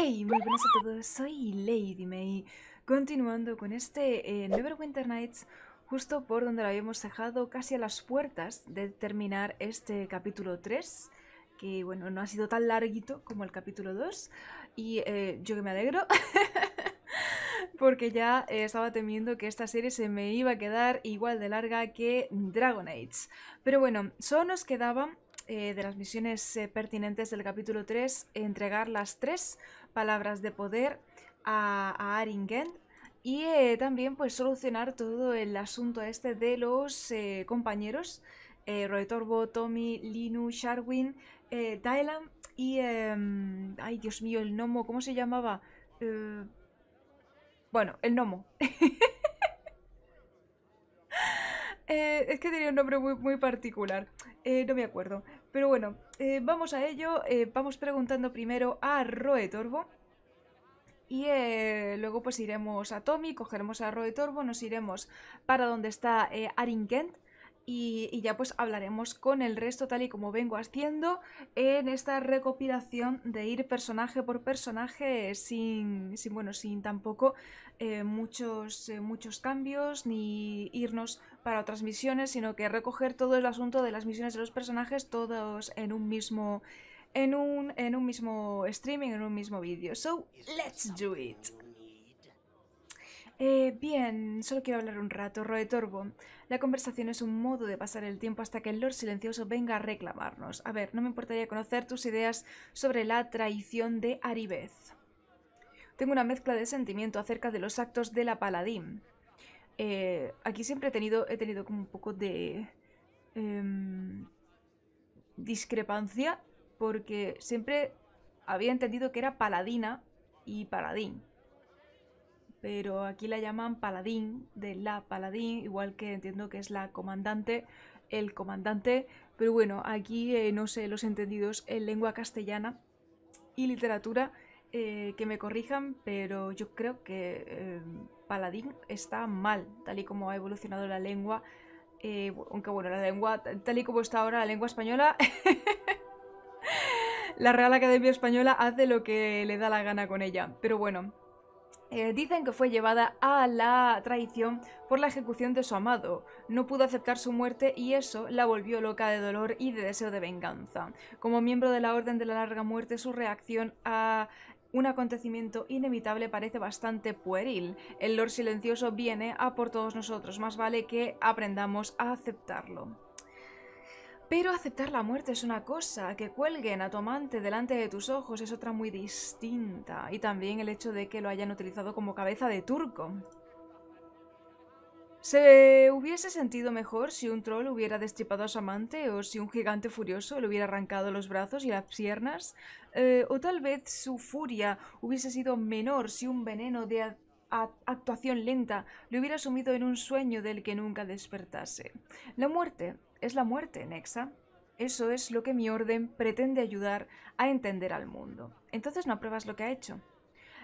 Hey, muy buenas a todos, soy Lady May, continuando con este eh, Neverwinter Nights, justo por donde lo habíamos dejado, casi a las puertas de terminar este capítulo 3, que bueno, no ha sido tan larguito como el capítulo 2, y eh, yo que me alegro, porque ya eh, estaba temiendo que esta serie se me iba a quedar igual de larga que Dragon Age. Pero bueno, solo nos quedaban de las misiones pertinentes del capítulo 3, entregar las tres palabras de poder a, a y eh, también pues solucionar todo el asunto este de los eh, compañeros eh, Torbo, Tommy, Linu, Sharwin, eh, y... Em, ay, Dios mío, el gnomo, ¿cómo se llamaba? bueno, el gnomo. es que tenía un nombre muy, muy particular. no me acuerdo. Pero bueno, eh, vamos a ello. Eh, vamos preguntando primero a Roe Torbo. Y eh, luego pues iremos a Tommy, cogeremos a Roe Torbo, nos iremos para donde está Arin Kent. Y, ya pues hablaremos con el resto tal y como vengo haciendo en esta recopilación de ir personaje por personaje sin, sin bueno, sin tampoco muchos, muchos cambios ni irnos para otras misiones, sino que recoger todo el asunto de las misiones de los personajes todos en un mismo en en un mismo streaming, en un mismo vídeo. So, let's do it. Eh, bien, solo quiero hablar un rato, Roetorbo. La conversación es un modo de pasar el tiempo hasta que el Lord Silencioso venga a reclamarnos. A ver, no me importaría conocer tus ideas sobre la traición de Aribez. Tengo una mezcla de sentimiento acerca de los actos de la paladín. Eh, aquí siempre he tenido, como un poco de em, discrepancia porque siempre había entendido que era paladina y paladín. Pero aquí la llaman paladín, de la paladín, igual que entiendo que es la comandante, el comandante. Pero bueno, aquí eh, no sé los entendidos en lengua castellana y literatura eh, que me corrijan, pero yo creo que eh, paladín está mal, tal y como ha evolucionado la lengua. Eh, aunque bueno, la lengua, tal y como está ahora la lengua española, la Real Academia Española hace lo que le da la gana con ella. Pero bueno, dicen que fue llevada a la traición por la ejecución de su amado. No pudo aceptar su muerte y eso la volvió loca de dolor y de deseo de venganza. Como miembro de la Orden de la Larga Muerte, su reacción a un acontecimiento inevitable parece bastante pueril. El Lord Silencioso viene a por todos nosotros, más vale que aprendamos a aceptarlo. Pero aceptar la muerte es una cosa, que cuelguen a tu amante delante de tus ojos es otra muy distinta, y también el hecho de que lo hayan utilizado como cabeza de turco. Se hubiese sentido mejor si un troll hubiera destripado a su amante o si un gigante furioso le hubiera arrancado los brazos y las piernas eh, o tal vez su furia hubiese sido menor si un veneno de actuación lenta lo hubiera sumido en un sueño del que nunca despertase. La muerte es la muerte, Nexa. Eso es lo que mi orden pretende ayudar a entender al mundo. Entonces no apruebas lo que ha hecho.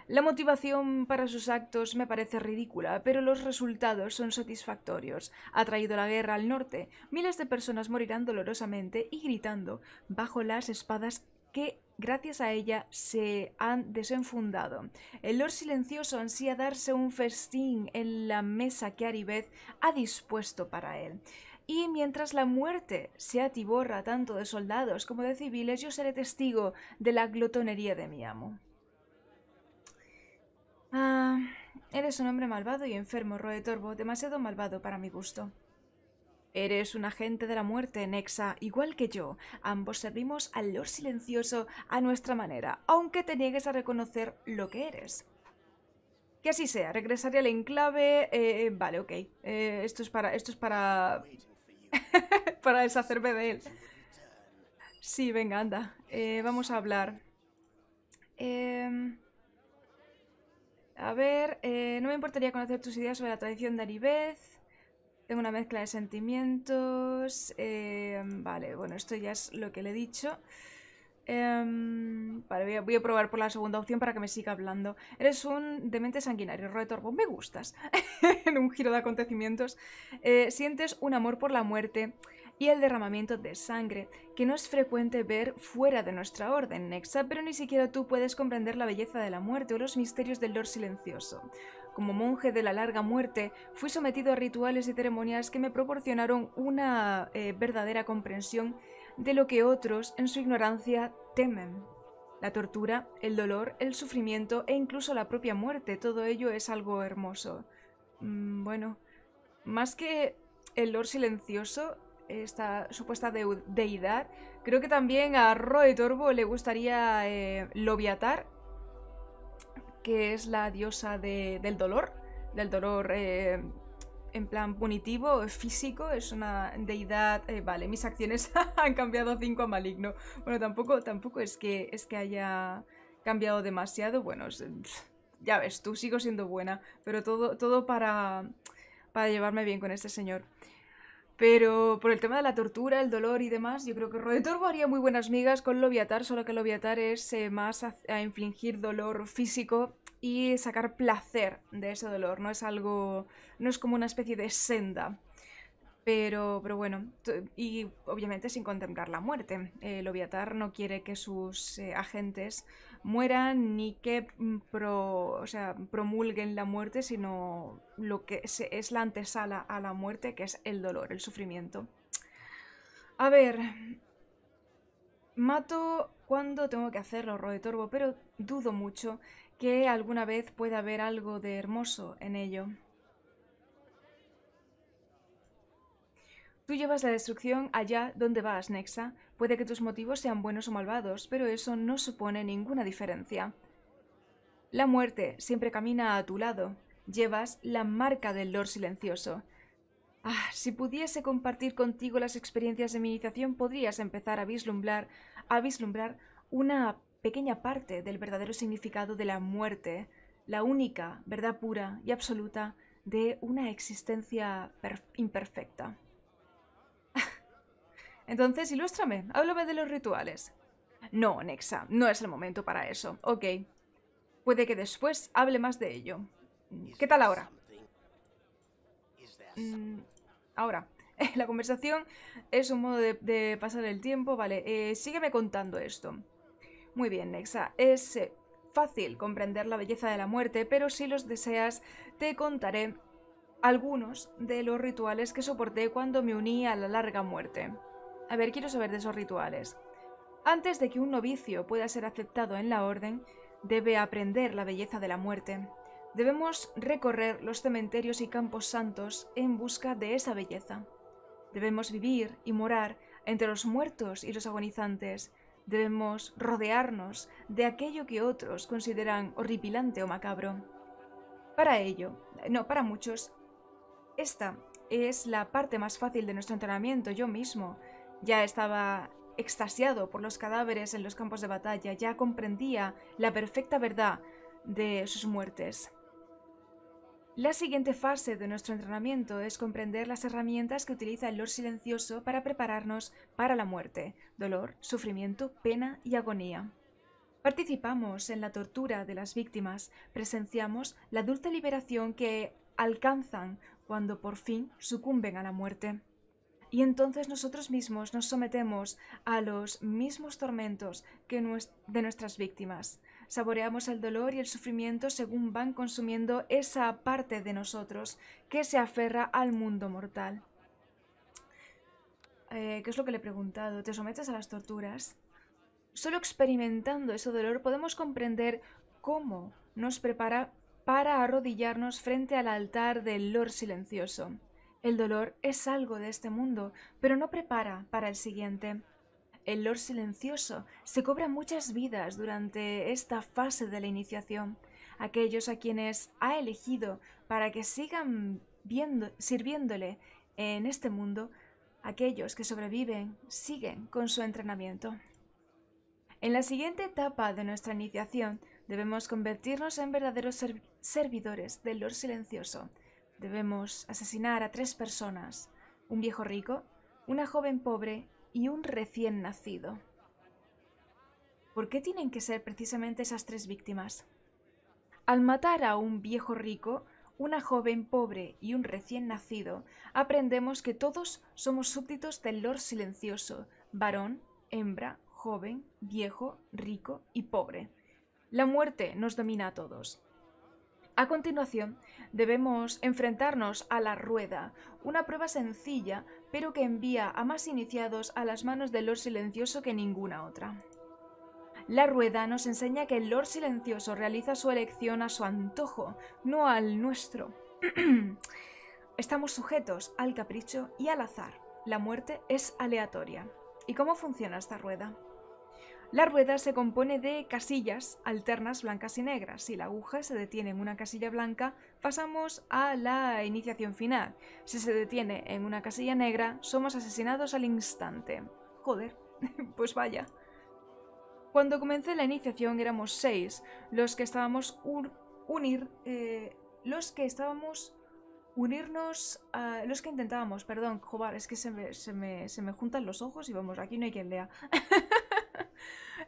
La motivación para sus actos me parece ridícula, pero los resultados son satisfactorios. Ha traído la guerra al norte, miles de personas morirán dolorosamente y gritando bajo las espadas que Gracias a ella se han desenfundado. El Lord Silencioso ansía darse un festín en la mesa que Aribez ha dispuesto para él. Y mientras la muerte se atiborra tanto de soldados como de civiles, yo seré testigo de la glotonería de mi amo. Ah, eres un hombre malvado y enfermo, Roetorbo, demasiado malvado para mi gusto. Eres un agente de la muerte, Nexa, igual que yo. Ambos servimos al Lord Silencioso a nuestra manera, aunque te niegues a reconocer lo que eres. Que así sea, regresaré al enclave... Eh, vale, ok. Eh, esto es para... Esto es para... para deshacerme de él. Sí, venga, anda. Eh, vamos a hablar. Em, a ver, no me importaría conocer tus ideas sobre la tradición de Aribez. Tengo una mezcla de sentimientos. Eh, vale, bueno, esto ya es lo que le he dicho. Em, vale, voy a, probar por la segunda opción para que me siga hablando. Eres un demente sanguinario, retorbo. Me gustas. en un giro de acontecimientos. Eh, sientes un amor por la muerte y el derramamiento de sangre, que no es frecuente ver fuera de nuestra orden, Nexa, pero ni siquiera tú puedes comprender la belleza de la muerte o los misterios del Lord Silencioso. Como monje de la larga muerte, fui sometido a rituales y ceremonias que me proporcionaron una eh, verdadera comprensión de lo que otros, en su ignorancia, temen. La tortura, el dolor, el sufrimiento e incluso la propia muerte, todo ello es algo hermoso. Mm, bueno, más que el Lord Silencioso, esta supuesta deidad, creo que también a Roy Torbo le gustaría eh, loviatar. Lobiatar, que es la diosa del dolor, del dolor eh, en plan punitivo, eh, físico, es una deidad... Eh, vale, mis acciones han cambiado 5 a maligno. Bueno, tampoco, tampoco es, que, es que haya cambiado demasiado, bueno, ya ves, tú sigo siendo buena, pero todo, todo para, para llevarme bien con este señor. Pero por el tema de la tortura, el dolor y demás, yo creo que Rodetorbo haría muy buenas migas con Loviatar, solo que Loviatar es eh, más a, infligir dolor físico y sacar placer de ese dolor. No es algo. no es como una especie de senda. Pero, pero bueno, y obviamente sin contemplar la muerte. Eh, Loviatar no quiere que sus eh, agentes mueran ni que mm, promulguen la muerte, sino lo que es la antesala a la muerte, que es el dolor, el sufrimiento. A ver, mato cuando tengo que hacerlo, Rodetorbo, pero dudo mucho que alguna vez pueda haber algo de hermoso en ello. Tú llevas la destrucción allá donde vas, Nexa. Puede que tus motivos sean buenos o malvados, pero eso no supone ninguna diferencia. La muerte siempre camina a tu lado. Llevas la marca del Lord Silencioso. Ah, si pudiese compartir contigo las experiencias de mi iniciación, podrías empezar a vislumbrar, a vislumbrar una pequeña parte del verdadero significado de la muerte, la única verdad pura y absoluta de una existencia imperfecta. Entonces, ilústrame, háblame de los rituales. No, Nexa, no es el momento para eso. Ok. Puede que después hable más de ello. Mm, ¿Qué tal ahora? Mm, ahora. La conversación es un modo de, pasar el tiempo. Vale, eh, sígueme contando esto. Muy bien, Nexa. Es eh, fácil comprender la belleza de la muerte, pero si los deseas, te contaré algunos de los rituales que soporté cuando me uní a la larga muerte. A ver, quiero saber de esos rituales. Antes de que un novicio pueda ser aceptado en la orden, debe aprender la belleza de la muerte. Debemos recorrer los cementerios y campos santos en busca de esa belleza. Debemos vivir y morar entre los muertos y los agonizantes. Debemos rodearnos de aquello que otros consideran horripilante o macabro. Para ello, no, para muchos, esta es la parte más fácil de nuestro entrenamiento yo mismo, ya estaba extasiado por los cadáveres en los campos de batalla, ya comprendía la perfecta verdad de sus muertes. La siguiente fase de nuestro entrenamiento es comprender las herramientas que utiliza el Lord Silencioso para prepararnos para la muerte, dolor, sufrimiento, pena y agonía. Participamos en la tortura de las víctimas, presenciamos la dulce liberación que alcanzan cuando por fin sucumben a la muerte. Y entonces nosotros mismos nos sometemos a los mismos tormentos que de nuestras víctimas. Saboreamos el dolor y el sufrimiento según van consumiendo esa parte de nosotros que se aferra al mundo mortal. Eh, ¿Qué es lo que le he preguntado? ¿Te sometes a las torturas? Solo experimentando ese dolor podemos comprender cómo nos prepara para arrodillarnos frente al altar del Lord silencioso. El dolor es algo de este mundo, pero no prepara para el siguiente. El Lord Silencioso se cobra muchas vidas durante esta fase de la iniciación. Aquellos a quienes ha elegido para que sigan sirviéndole en este mundo, aquellos que sobreviven siguen con su entrenamiento. En la siguiente etapa de nuestra iniciación debemos convertirnos en verdaderos servidores del Lord Silencioso, Debemos asesinar a tres personas, un viejo rico, una joven pobre y un recién nacido. ¿Por qué tienen que ser precisamente esas tres víctimas? Al matar a un viejo rico, una joven pobre y un recién nacido, aprendemos que todos somos súbditos del Lord Silencioso, varón, hembra, joven, viejo, rico y pobre. La muerte nos domina a todos. A continuación, debemos enfrentarnos a la rueda, una prueba sencilla, pero que envía a más iniciados a las manos del Lord Silencioso que ninguna otra. La rueda nos enseña que el Lord Silencioso realiza su elección a su antojo, no al nuestro. Estamos sujetos al capricho y al azar. La muerte es aleatoria. ¿Y cómo funciona esta rueda? La rueda se compone de casillas alternas blancas y negras. Si la aguja se detiene en una casilla blanca, pasamos a la iniciación final. Si se detiene en una casilla negra, somos asesinados al instante. Joder, pues vaya. Cuando comencé la iniciación éramos seis, los que estábamos unir, eh, los que estábamos unirnos los que intentábamos, perdón, joder, es que se me, se me juntan los ojos y vamos, aquí no hay quien lea.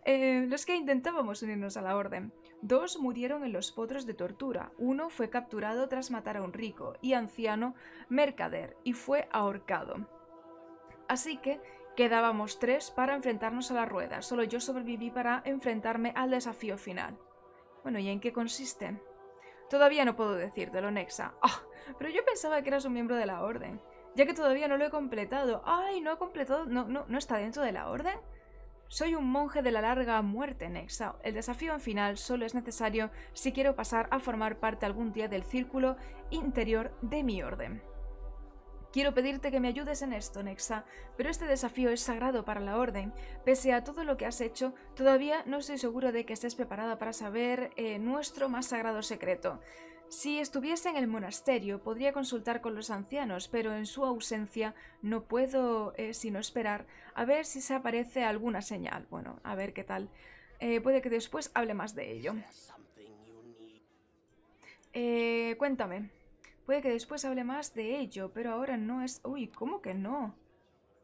Eh, los que intentábamos unirnos a la orden. Dos murieron en los potros de tortura, uno fue capturado tras matar a un rico y anciano mercader y fue ahorcado. Así que quedábamos tres para enfrentarnos a la rueda, solo yo sobreviví para enfrentarme al desafío final. Bueno, ¿y en qué consiste? Todavía no puedo lo Nexa. Ah, pero yo pensaba que eras un miembro de la orden, ya que todavía no lo he completado. ¡Ay, no he completado! ¿No, no, no está dentro de la orden? Soy un monje de la larga muerte, Nexa. El desafío en final solo es necesario si quiero pasar a formar parte algún día del círculo interior de mi orden. Quiero pedirte que me ayudes en esto, Nexa, pero este desafío es sagrado para la Orden. Pese a todo lo que has hecho, todavía no estoy seguro de que estés preparada para saber eh, nuestro más sagrado secreto. Si estuviese en el monasterio podría consultar con los ancianos, pero en su ausencia no puedo eh, sino esperar a ver si se aparece alguna señal. Bueno, a ver qué tal. Eh, puede que después hable más de ello. Eh, cuéntame. Puede que después hable más de ello, pero ahora no es... Uy, ¿cómo que no?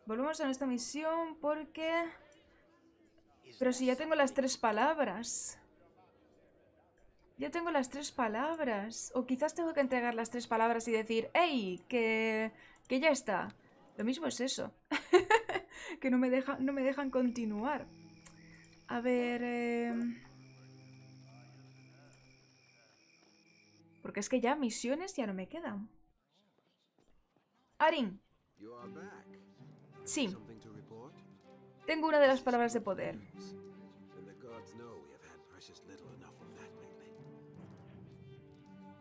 Volvemos a nuestra misión porque... Pero si ya tengo las tres palabras. Ya tengo las tres palabras. O quizás tengo que entregar las tres palabras y decir, ¡Ey! Que, que ya está. Lo mismo es eso. que no me, no me dejan continuar. A ver... Em, porque es que ya misiones ya no me quedan. Arin. Sí. Tengo una de las palabras de poder.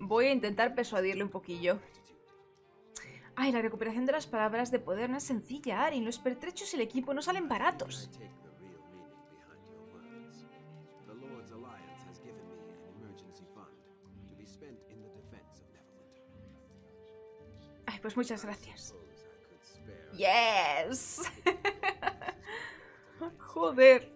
Voy a intentar persuadirle un poquillo. Ay, la recuperación de las palabras de poder no es sencilla, Arin. Los pertrechos y el equipo no salen baratos. Ay, pues muchas gracias. ¡Yes! Joder.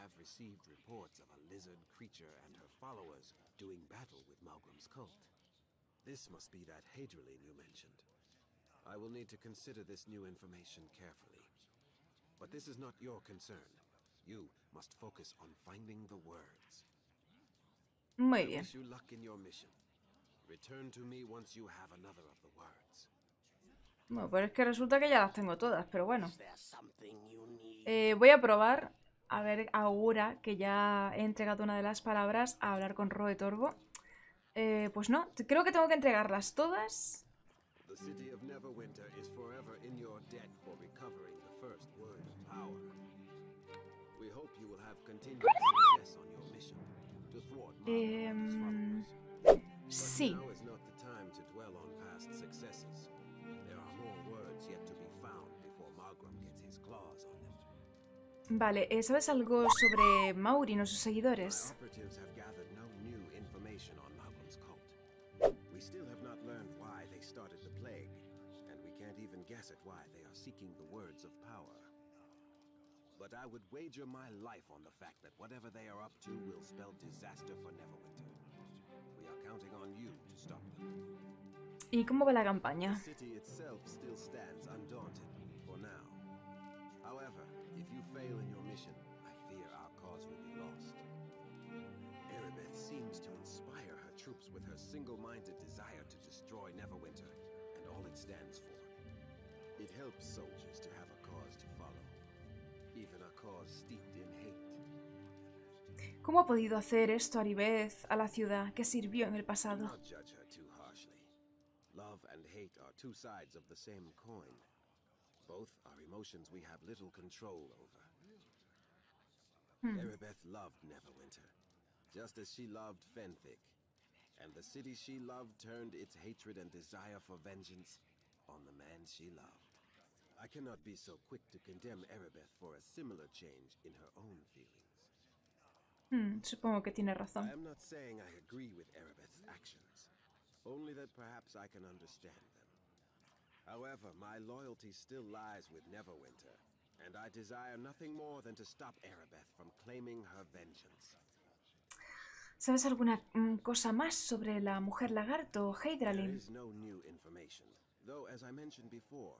have received reports of a lizard creature and her followers doing battle with Malgrim's cult. This must be that Hadraline you mentioned. I will need to consider this new information carefully. But this is not your concern. You must focus on finding the words. Muy bien. I wish you luck in your mission. Return to me once you have another of the words. Bueno, pero es que resulta que ya las tengo todas, pero bueno. Eh, voy a probar a ver ahora que ya he entregado una de las palabras a hablar con Roe Torbo. Eh, pues no, creo que tengo que entregarlas todas. Em, sí. Vale, eh, ¿sabes algo sobre Maureen o sus seguidores? But I would wager my life on the fact that whatever they are up to will spell disaster for Neverwinter. We are counting on you to stop them. ¿Y cómo va la campaña? The city itself still stands undaunted for now. However, fail in your mission, I fear our cause will be lost. Erebeth seems to inspire her troops with her single-minded desire to destroy Neverwinter and all it stands for. It helps soldiers to have a cause to follow, even a cause steeped in hate. ¿Cómo ha podido hacer esto Aribeth a la ciudad que sirvió en el pasado? Love and hate are two sides of the same coin. Both are emotions we have little control over. Hmm. Erebeth loved Neverwinter, just as she loved Fenwick. And the city she loved turned its hatred and desire for vengeance on the man she loved. I cannot be so quick to condemn Erebeth for a similar change in her own feelings. Hmm, que tiene razón. I am not saying I agree with Erebeth's actions, only that perhaps I can understand them. However, my loyalty still lies with Neverwinter, and I desire nothing more than to stop Erebeth from claiming her vengeance. ¿Sabes alguna mm, cosa más sobre la mujer lagarto, Hydralin? There is no new information, though as I mentioned before,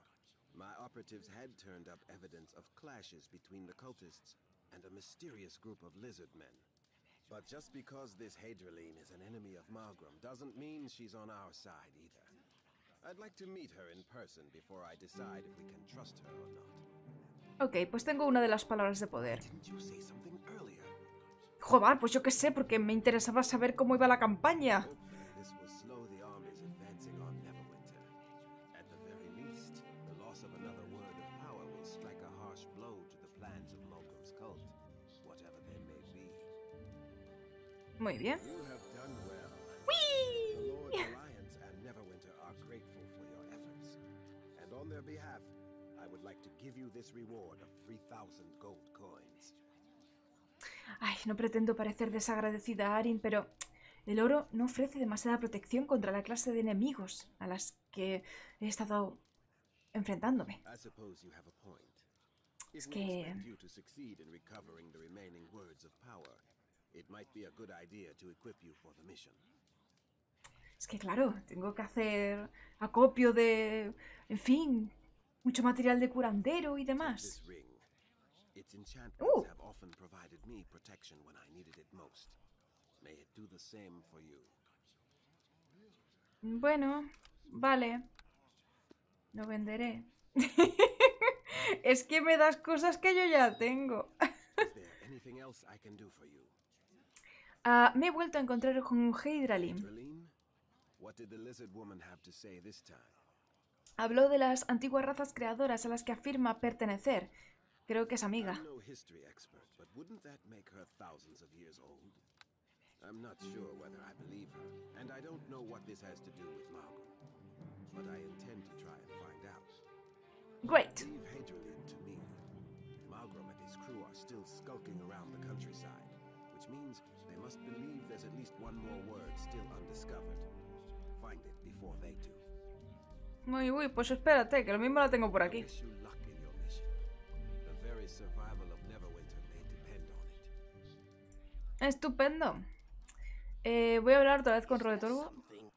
my operatives had turned up evidence of clashes between the cultists and a mysterious group of lizard men. But just because this Hadraline is an enemy of Margrim doesn't mean she's on our side either. I'd like to meet her in person before I decide if we can trust her or not. Ok, pues tengo una de las palabras de poder. Joder, pues yo qué sé, porque me interesaba saber cómo iba la campaña. Muy bien. Ay, no pretendo parecer desagradecida Arin, pero el oro no ofrece demasiada protección contra la clase de enemigos a las que he estado enfrentándome. Es que... Es que claro, tengo que hacer acopio de... En fin, mucho material de curandero y demás. Its enchantments have often provided me protection when I needed it most. May it do the same for you. Bueno, vale. Lo venderé. es que me das cosas que yo ya tengo. uh, me he vuelto a encontrar con un Hydralim. What did the lizard woman have to say this time? Habló de las antiguas razas creadoras a las que afirma pertenecer. Creo que es amiga. I'm not sure whether I believe her, and I don't know what this has to do with Margot. But I intend to try and find out. Great. Leave Hadrian to me. and his crew are still skulking around the countryside, which means they must believe there's at least one more word still undiscovered. Find it before they do. Uy, uy, pues espérate, que lo mismo la tengo por aquí. Estupendo. Eh, voy a hablar otra vez con Roe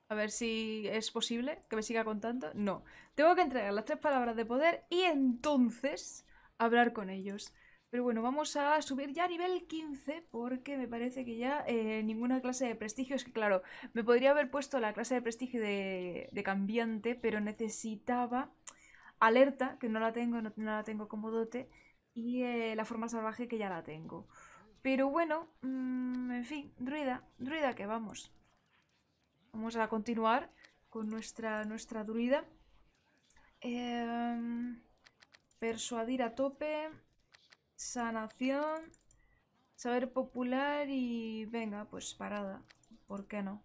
A ver si es posible que me siga contando. No. Tengo que entregar las tres palabras de poder y entonces hablar con ellos. Pero bueno, vamos a subir ya a nivel 15 porque me parece que ya eh, ninguna clase de prestigio. Es que claro, me podría haber puesto la clase de prestigio de, cambiante, pero necesitaba alerta, que no la tengo, no, la tengo como dote, y eh, la forma salvaje que ya la tengo. Pero bueno, mm, en fin, druida, druida que vamos. Vamos a continuar con nuestra, nuestra druida. Em, persuadir a tope. Sanación. Saber popular y... Venga, pues parada. ¿Por qué no?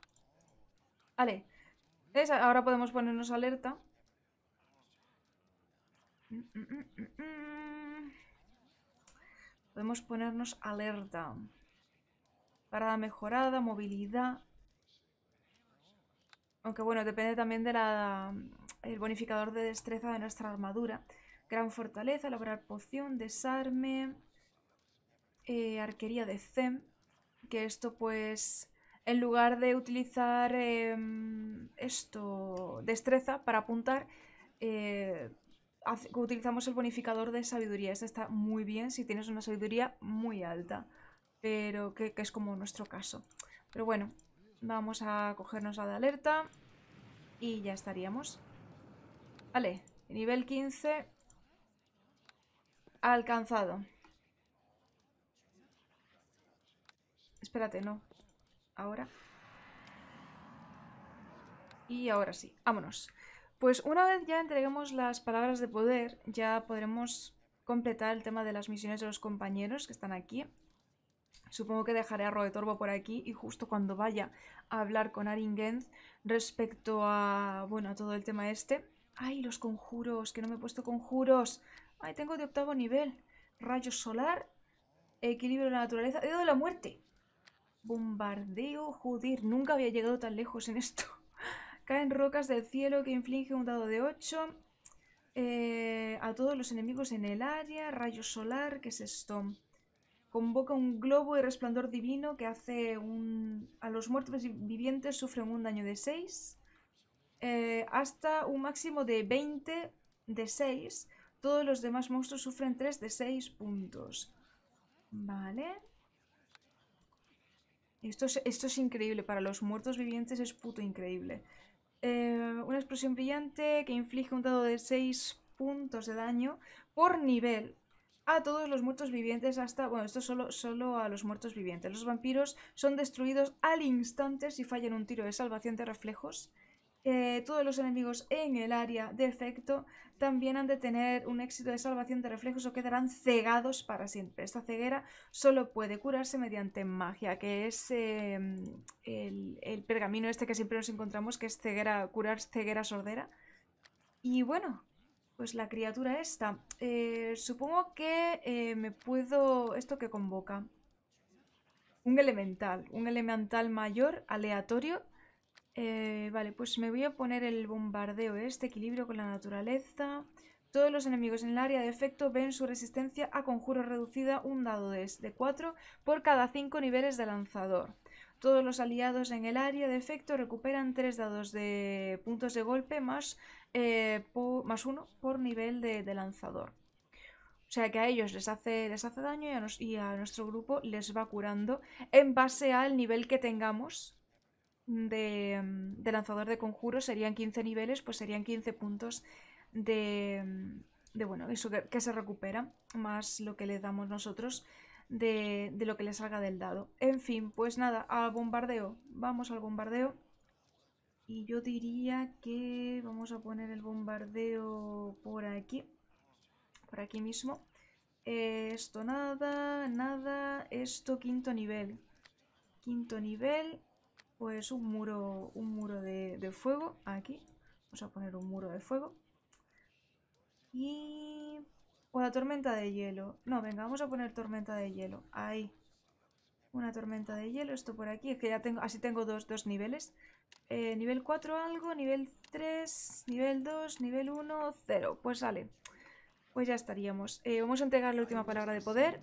Vale. Ahora podemos ponernos alerta. podemos ponernos alerta. Parada mejorada, movilidad. Aunque bueno, depende también del el bonificador de destreza de nuestra armadura. Gran fortaleza, lograr poción, desarme, eh, arquería de Zem. Que esto pues, en lugar de utilizar em, esto, destreza para apuntar, eh, utilizamos el bonificador de sabiduría. Este está muy bien si tienes una sabiduría muy alta, pero que, que es como nuestro caso. Pero bueno, vamos a cogernos la de alerta y ya estaríamos. Vale, nivel 15. Alcanzado. Espérate, no. Ahora. Y ahora sí, vámonos. Pues una vez ya entreguemos las palabras de poder, ya podremos completar el tema de las misiones de los compañeros que están aquí. Supongo que dejaré a Roetorbo por aquí y justo cuando vaya a hablar con Aringenz respecto a, bueno, a todo el tema este. ¡Ay, los conjuros! ¡Que no me he puesto conjuros! Ahí tengo de octavo nivel. Rayo solar. Equilibrio de la naturaleza. Dedo de la muerte. Bombardeo. Judir. nunca había llegado tan lejos en esto. Caen rocas del cielo que infligen un dado de 8. Eh, a todos los enemigos en el área. Rayo solar. ¿Qué es esto? Convoca un globo de resplandor divino que hace un... A los muertos vivientes sufren un daño de 6. Eh, hasta un máximo de 20 de 6 todos los demás monstruos sufren 3 de 6 puntos. Vale. Esto es, increíble. Para los muertos vivientes es puto increíble. Eh, una explosión brillante que inflige un dado de 6 puntos de daño por nivel a todos los muertos vivientes hasta... Bueno, esto solo, solo a los muertos vivientes. Los vampiros son destruidos al instante si fallan un tiro de salvación de reflejos todos los enemigos en el área de efecto también han de tener un éxito de salvación de reflejos o quedarán cegados para siempre. Esta ceguera solo puede curarse mediante magia, que es em, el, pergamino este que siempre nos encontramos, que es ceguera, curar ceguera sordera. Y bueno, pues la criatura esta. Eh, supongo que eh, me puedo... ¿Esto que convoca? Un elemental, un elemental mayor aleatorio eh, vale, pues me voy a poner el bombardeo ¿eh? este, equilibrio con la naturaleza. Todos los enemigos en el área de efecto ven su resistencia a conjuro reducida un dado de 4 por cada 5 niveles de lanzador. Todos los aliados en el área de efecto recuperan 3 dados de puntos de golpe más, 1 eh, por nivel de, lanzador. O sea que a ellos les hace, les hace daño y a nuestro grupo les va curando en base al nivel que tengamos Mm, de, lanzador de conjuros serían 15 niveles, pues serían 15 puntos de, mm, de bueno, eso que, se recupera, más lo que le damos nosotros de, de lo que le salga del dado. En fin, pues nada, al bombardeo. Vamos al bombardeo. Y yo diría que vamos a poner el bombardeo por aquí. Por aquí mismo. Esto nada, nada, esto quinto nivel. Quinto nivel pues un muro, un muro de, fuego aquí. Vamos a poner un muro de fuego. Y... O la tormenta de hielo. No, venga, vamos a poner tormenta de hielo. Ahí. Una tormenta de hielo, esto por aquí. Es que ya tengo, así tengo dos, dos niveles. Eh, nivel 4 algo, nivel 3, nivel 2, nivel 1, 0. Pues sale. Pues ya estaríamos. Eh, vamos a entregar la última palabra de poder.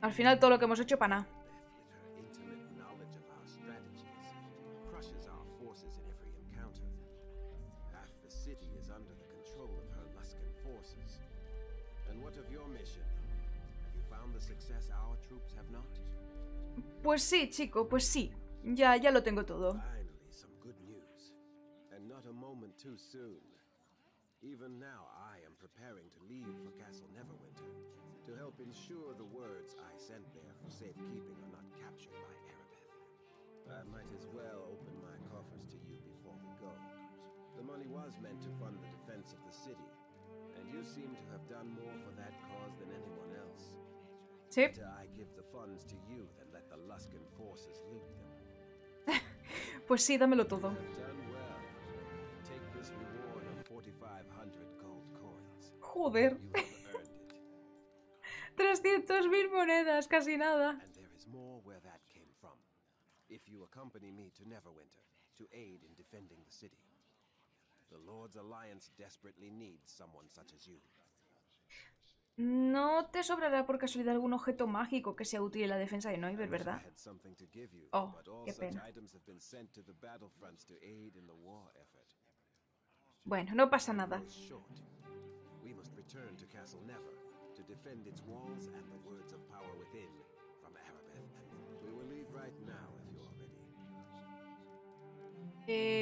Al final todo lo que hemos hecho para nada. Pues sí, chico, pues sí. Ya, ya lo tengo todo. Even now I am preparing to leave for help ensure the words I sent there for safekeeping are not captured by Erebeth. I might as well open my coffers to you before we go. The money was meant to fund the defense of the city, and you seem to have done more for that cause than anyone else. Typ. Better I give the funds to you than let the Luskan forces loot them. pues sí, dámelo todo. Joder. 300.000 monedas, casi nada. And there is more where that came from. If you accompany me to Neverwinter to aid in defending the city. The Lord's Alliance desperately needs someone such as you. No te sobrará por casualidad algún objeto mágico que sea útil en la defensa de Noiber, ¿verdad? Oh, qué pena. Bueno, no pasa nada walls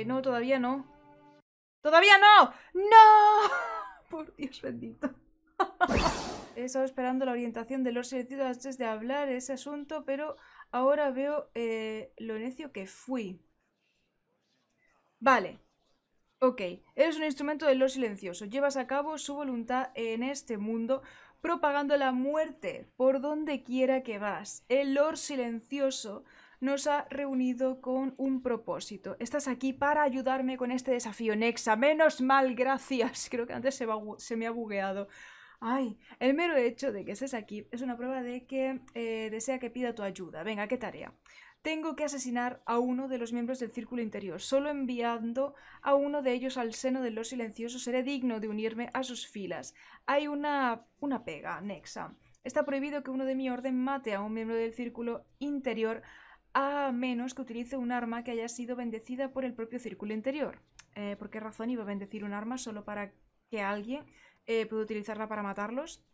no, todavía no. ¡Todavía no! ¡No! Por Dios bendito. He estado esperando la orientación de los sentidos antes de hablar de ese asunto, pero ahora veo eh, lo necio que fui. Vale. Ok, eres un instrumento de lo Silencioso. Llevas a cabo su voluntad en este mundo propagando la muerte por donde quiera que vas. El Lord Silencioso nos ha reunido con un propósito. Estás aquí para ayudarme con este desafío, Nexa. Menos mal, gracias. Creo que antes se, me ha bugueado. Ay, el mero hecho de que estés aquí es una prueba de que eh, desea que pida tu ayuda. Venga, ¿qué tarea? tengo que asesinar a uno de los miembros del círculo interior. Solo enviando a uno de ellos al seno de los silenciosos seré digno de unirme a sus filas. Hay una, una pega Nexa. Está prohibido que uno de mi orden mate a un miembro del círculo interior a menos que utilice un arma que haya sido bendecida por el propio círculo interior. Eh, ¿Por qué razón iba a bendecir un arma solo para que alguien eh, pueda utilizarla para matarlos?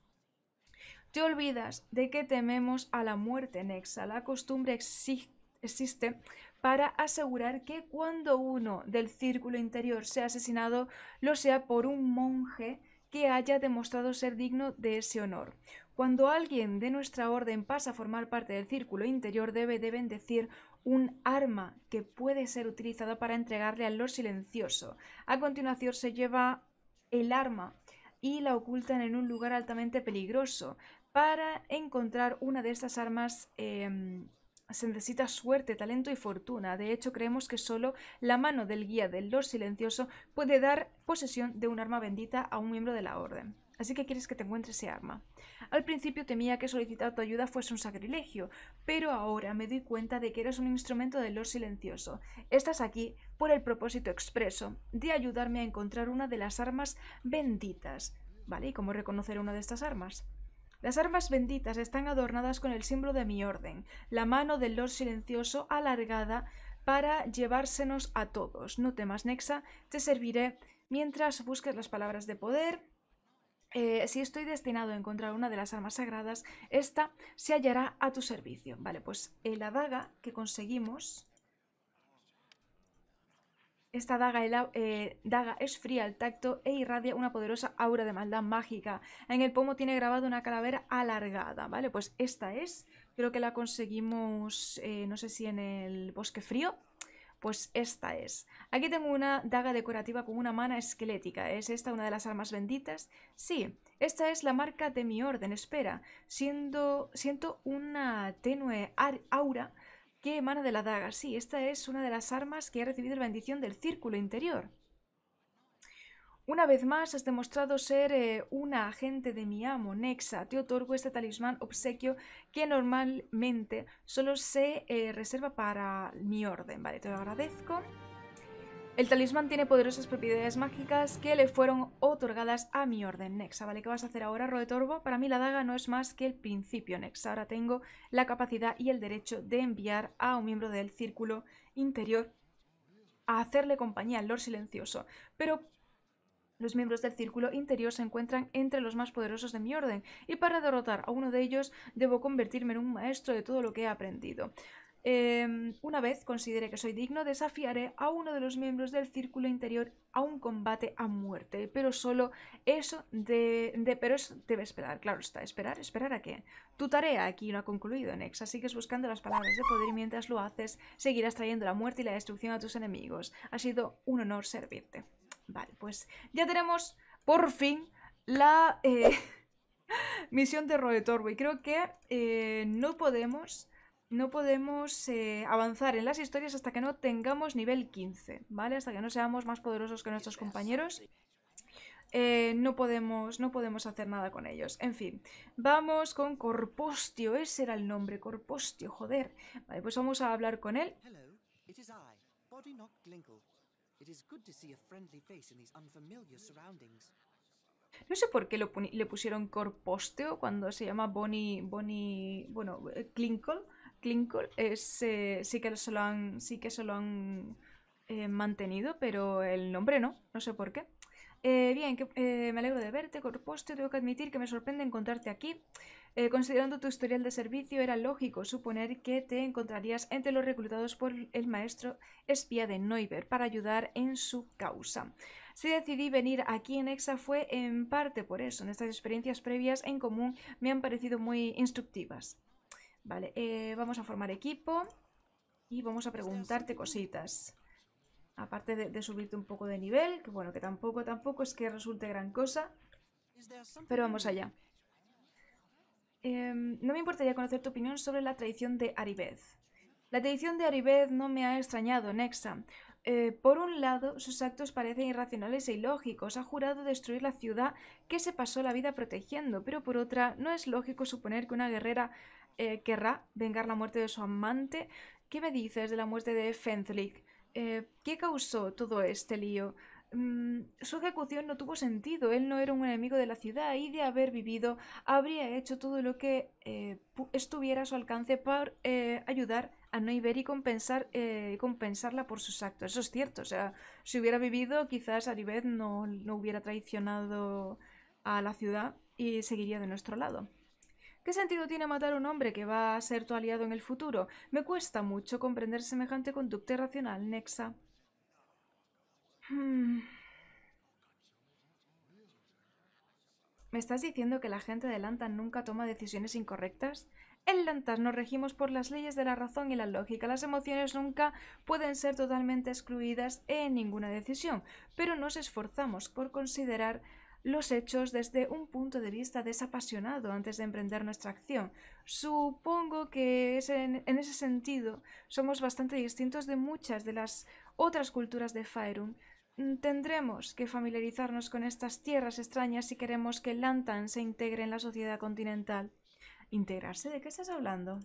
Te olvidas de que tememos a la muerte, Nexa. La costumbre exige existe para asegurar que cuando uno del círculo interior sea asesinado, lo sea por un monje que haya demostrado ser digno de ese honor. Cuando alguien de nuestra orden pasa a formar parte del círculo interior, debe de bendecir un arma que puede ser utilizada para entregarle al Lord Silencioso. A continuación se lleva el arma y la ocultan en un lugar altamente peligroso. Para encontrar una de estas armas em, se necesita suerte, talento y fortuna. De hecho, creemos que solo la mano del guía del Lord Silencioso puede dar posesión de un arma bendita a un miembro de la Orden. Así que quieres que te encuentre ese arma. Al principio temía que solicitar tu ayuda fuese un sacrilegio, pero ahora me doy cuenta de que eres un instrumento del Lord Silencioso. Estás aquí por el propósito expreso de ayudarme a encontrar una de las armas benditas. ¿Vale? ¿Y cómo reconocer una de estas armas? Las armas benditas están adornadas con el símbolo de mi orden, la mano del Lord Silencioso alargada para llevársenos a todos. No temas, Nexa, te serviré mientras busques las palabras de poder. Eh, si estoy destinado a encontrar una de las armas sagradas, esta se hallará a tu servicio. Vale, pues eh, la daga que conseguimos esta eh, daga, es fría al tacto e irradia una poderosa aura de maldad mágica. En el pomo tiene grabada una calavera alargada, ¿vale? Pues esta es, creo que la conseguimos, eh, no sé si en el bosque frío. Pues esta es. Aquí tengo una daga decorativa con una mana esquelética. ¿Es esta una de las armas benditas? Sí, esta es la marca de mi orden. Espera, siento una tenue aura que emana de la daga. Sí, esta es una de las armas que ha recibido la bendición del círculo interior. Una vez más has demostrado ser eh, un una agente de mi amo, Nexa. Te otorgo este talismán obsequio que normalmente solo se eh, reserva para mi orden. Vale, te lo agradezco. El talismán tiene poderosas propiedades mágicas que le fueron otorgadas a mi orden, Nexa. ¿Vale? ¿Qué vas a hacer ahora, Roetorbo? Para mí la daga no es más que el principio, Nexa. Ahora tengo la capacidad y el derecho de enviar a un miembro del círculo interior a hacerle compañía al Lord Silencioso. Pero los miembros del círculo interior se encuentran entre los más poderosos de mi orden, y para derrotar a uno de ellos debo convertirme en un maestro de todo lo que he aprendido. Em, una vez considere que soy digno, desafiaré a uno de los miembros del círculo interior a un combate a muerte. Pero solo eso de, de pero eso debe esperar, claro está. Esperar, esperar a qué. Tu tarea aquí no ha concluido, Nexa. Sigues buscando las palabras de poder y mientras lo haces, seguirás trayendo la muerte y la destrucción a tus enemigos. Ha sido un honor servirte. Vale, pues ya tenemos por fin la eh, misión de Roe Y Creo que eh, no podemos no podemos eh, avanzar en las historias hasta que no tengamos nivel 15, ¿vale? Hasta que no seamos más poderosos que nuestros compañeros. Eh, no, podemos, no podemos hacer nada con ellos. En fin, vamos con Corpostio. Ese era el nombre, Corpostio, joder. Vale, pues vamos a hablar con él. No sé por qué le pusieron Corposteo cuando se llama Bonnie... Bonnie bueno, Clinkle eh, Klinko, es, eh, sí que se lo han, sí que se han eh, mantenido, pero el nombre no, no sé por qué. Eh, bien, me alegro de verte, Corposte Tengo que admitir que me sorprende encontrarte aquí. considerando tu historial de servicio, era lógico suponer que te encontrarías entre los reclutados por el maestro espía de Neuber para ayudar en su causa. Si decidí venir aquí en Exa fue en parte por eso. nuestras experiencias previas en común me han parecido muy instructivas. Vale, eh, vamos a formar equipo y vamos a preguntarte cositas. Aparte de, subirte un poco de nivel, que bueno, que tampoco, tampoco es que resulte gran cosa. Pero vamos allá. Em, no me importaría conocer tu opinión sobre la tradición de Aribez. La tradición de Aribez no me ha extrañado, Nexa. Eh, por un lado, sus actos parecen irracionales e ilógicos. Ha jurado destruir la ciudad que se pasó la vida protegiendo, pero por otra, no es lógico suponer que una guerrera eh, querrá vengar la muerte de su amante. ¿Qué me dices de la muerte de Fenzlik? Eh, ¿Qué causó todo este lío? Mm, su ejecución no tuvo sentido. Él no era un enemigo de la ciudad y de haber vivido habría hecho todo lo que eh, estuviera a su alcance para ayudar a no y compensar, compensarla por sus actos. Eso es cierto. O sea, si hubiera vivido, quizás Arived no, no hubiera traicionado a la ciudad y seguiría de nuestro lado. ¿Qué sentido tiene matar a un hombre que va a ser tu aliado en el futuro? Me cuesta mucho comprender semejante conducta irracional, Nexa. Hmm. ¿Me estás diciendo que la gente de Lantan nunca toma decisiones incorrectas? En Lantan nos regimos por las leyes de la razón y la lógica. Las emociones nunca pueden ser totalmente excluidas en ninguna decisión, pero nos esforzamos por considerar los hechos desde un punto de vista desapasionado antes de emprender nuestra acción. Supongo que en, en, ese sentido somos bastante distintos de muchas de las otras culturas de Faerun. Mm, tendremos que familiarizarnos con estas tierras extrañas si queremos que Lantan se integre en la sociedad continental. ¿Integrarse? ¿De qué estás hablando?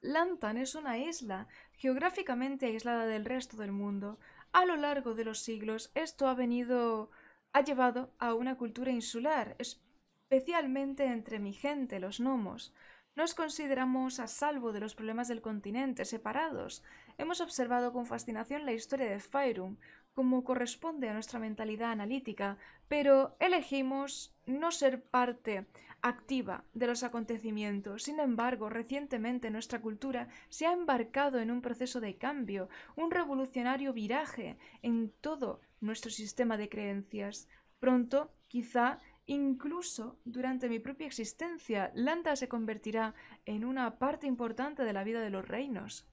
Lantan es una isla geográficamente aislada del resto del mundo. A lo largo de los siglos esto ha venido ha llevado a una cultura insular, especialmente entre mi gente, los gnomos. Nos consideramos a salvo de los problemas del continente, separados. Hemos observado con fascinación la historia de Fyrum, como corresponde a nuestra mentalidad analítica, pero elegimos no ser parte activa de los acontecimientos. Sin embargo, recientemente nuestra cultura se ha embarcado en un proceso de cambio, un revolucionario viraje en todo nuestro sistema de creencias. Pronto, quizá, incluso durante mi propia existencia, Landa se convertirá en una parte importante de la vida de los reinos.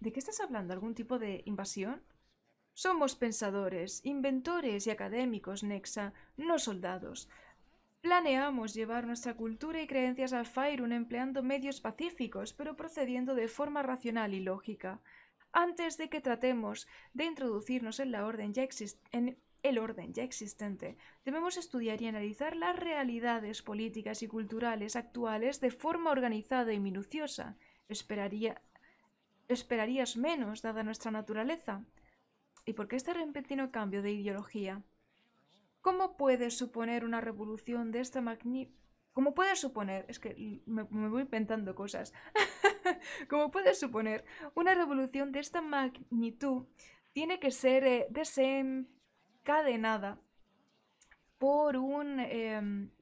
¿De qué estás hablando? ¿Algún tipo de invasión? Somos pensadores, inventores y académicos, Nexa, no soldados. Planeamos llevar nuestra cultura y creencias al Fairun empleando medios pacíficos, pero procediendo de forma racional y lógica antes de que tratemos de introducirnos en, la orden ya en el orden ya existente, debemos estudiar y analizar las realidades políticas y culturales actuales de forma organizada y minuciosa. esperarías menos dada nuestra naturaleza. ¿Y por qué este repentino cambio de ideología? ¿Cómo puede suponer una revolución de esta magnitud? Como puedes suponer, es que me, voy inventando cosas. Como puedes suponer, una revolución de esta magnitud tiene que ser eh, desencadenada por un em,